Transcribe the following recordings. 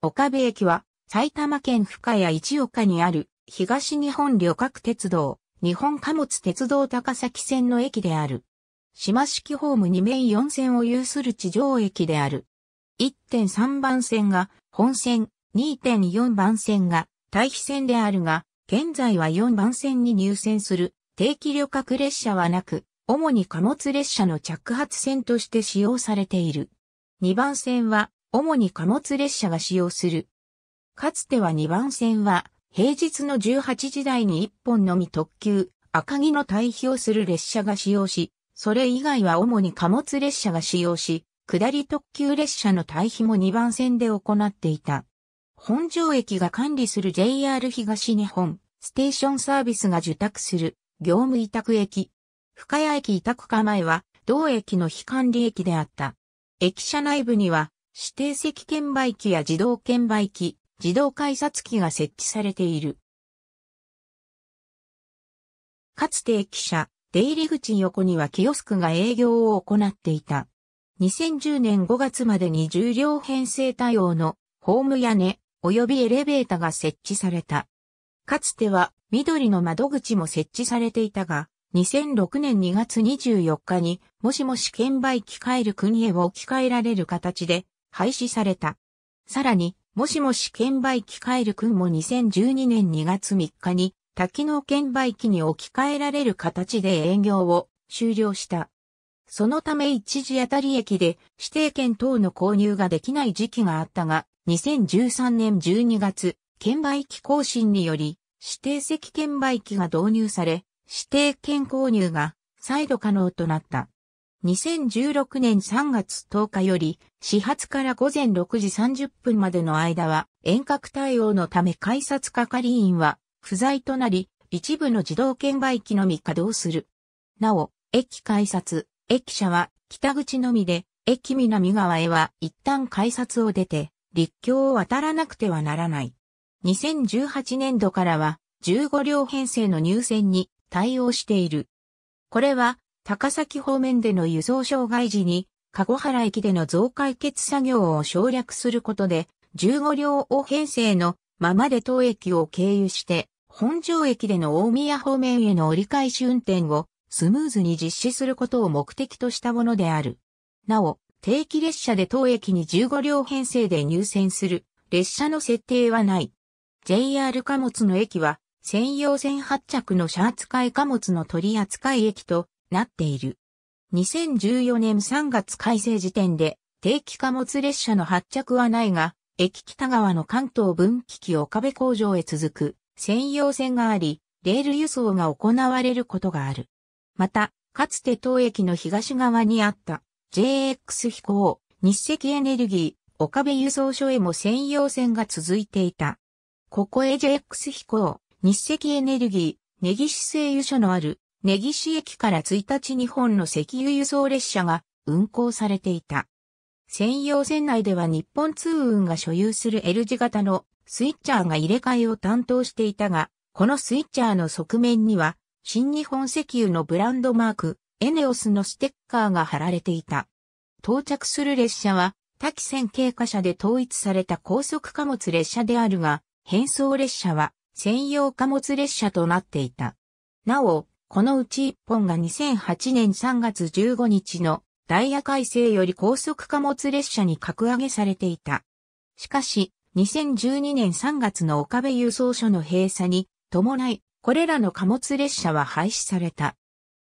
岡部駅は埼玉県深谷市岡にある東日本旅客鉄道日本貨物鉄道高崎線の駅である。島式ホーム2面4線を有する地上駅である。1.3番線が本線、2.4番線が対比線であるが、現在は4番線に入線する定期旅客列車はなく、主に貨物列車の着発線として使用されている。2番線は主に貨物列車が使用する。かつては2番線は、平日の18時台に1本のみ特急、赤城の対比をする列車が使用し、それ以外は主に貨物列車が使用し、下り特急列車の対比も2番線で行っていた。本庄駅が管理する JR 東日本、ステーションサービスが受託する、業務委託駅。深谷駅委託構前は、同駅の非管理駅であった。駅舎内部には、指定席券売機や自動券売機、自動改札機が設置されている。かつて駅舎、出入り口横にはキオスクが営業を行っていた。2010年5月までに重量編成対応のホーム屋根及びエレベータが設置された。かつては緑の窓口も設置されていたが、2006年2月24日にもしもし券売機帰る国へを置き換えられる形で廃止された。さらに、もしもし券売機カエルんも2012年2月3日に多機能券売機に置き換えられる形で営業を終了した。そのため一時当たり駅で指定券等の購入ができない時期があったが、2013年12月、券売機更新により、指定席券売機が導入され、指定券購入が再度可能となった。2016年3月10日より、始発から午前6時30分までの間は、遠隔対応のため改札係員は不在となり、一部の自動券売機のみ稼働する。なお、駅改札、駅舎は北口のみで、駅南側へは一旦改札を出て、立教を渡らなくてはならない。2018年度からは、15両編成の入線に対応している。これは高崎方面での輸送障害時に、籠原駅での増解決作業を省略することで、15両を編成のままで当駅を経由して、本庄駅での大宮方面への折り返し運転をスムーズに実施することを目的としたものである。なお、定期列車で当駅に15両編成で入線する列車の設定はない。JR 貨物の駅は専用線発着の車扱い貨物の取扱駅となっている。2014年3月改正時点で、定期貨物列車の発着はないが、駅北側の関東分岐器岡部工場へ続く専用線があり、レール輸送が行われることがある。また、かつて当駅の東側にあった JX 飛行、日赤エネルギー、岡部輸送所へも専用線が続いていた。ここへ JX 飛行、日赤エネルギー、根岸製油所のある根岸駅から1日日本の石油輸送列車が運行されていた。専用線内では日本通運が所有する L 字型のスイッチャーが入れ替えを担当していたが、このスイッチャーの側面には、新日本石油のブランドマーク、エネオスのステッカーが貼られていた。到着する列車は、多機線経過車で統一された高速貨物列車であるが、変装列車は専用貨物列車となっていた。なお、このうち1本が2008年3月15日のダイヤ改正より高速貨物列車に格上げされていた。しかし、2012年3月の岡部輸送所の閉鎖に伴い、これらの貨物列車は廃止された。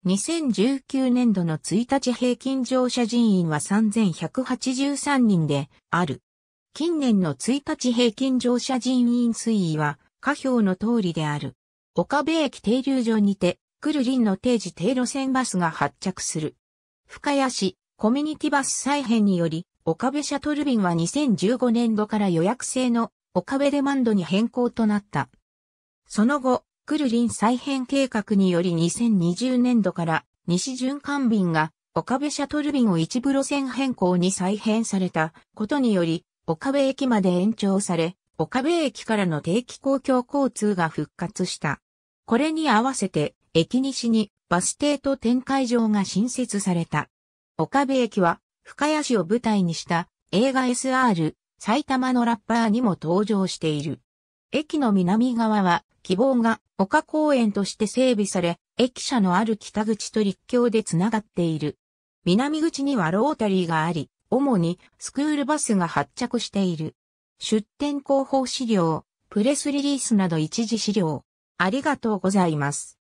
2019年度の1日平均乗車人員は3183人である。近年の1日平均乗車人員推移は下表の通りである。岡部駅停留所にてクルリンの定時低路線バスが発着する。深谷市、コミュニティバス再編により、岡部シャトル便は2015年度から予約制の岡部デマンドに変更となった。その後、クルリン再編計画により2020年度から西循環便が岡部シャトル便を一部路線変更に再編されたことにより、岡部駅まで延長され、岡部駅からの定期公共交通が復活した。これに合わせて、駅西にバス停と展開場が新設された。岡部駅は深谷市を舞台にした映画 SR 埼玉のラッパーにも登場している。駅の南側は希望が丘公園として整備され、駅舎のある北口と陸橋でつながっている。南口にはロータリーがあり、主にスクールバスが発着している。出店広報資料、プレスリリースなど一時資料。ありがとうございます。